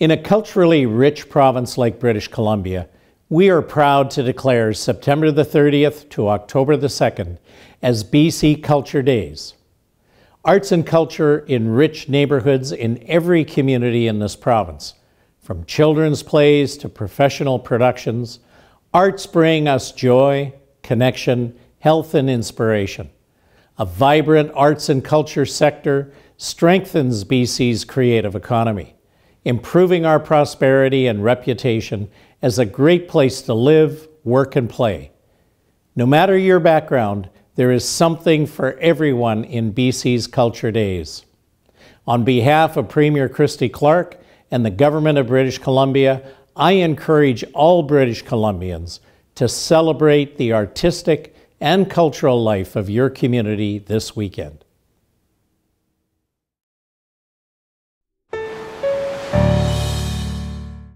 In a culturally rich province like British Columbia, we are proud to declare September the 30th to October the 2nd as BC Culture Days. Arts and culture enrich neighborhoods in every community in this province. From children's plays to professional productions, arts bring us joy, connection, health, and inspiration. A vibrant arts and culture sector strengthens BC's creative economy improving our prosperity and reputation as a great place to live, work, and play. No matter your background, there is something for everyone in BC's Culture Days. On behalf of Premier Christy Clark and the Government of British Columbia, I encourage all British Columbians to celebrate the artistic and cultural life of your community this weekend.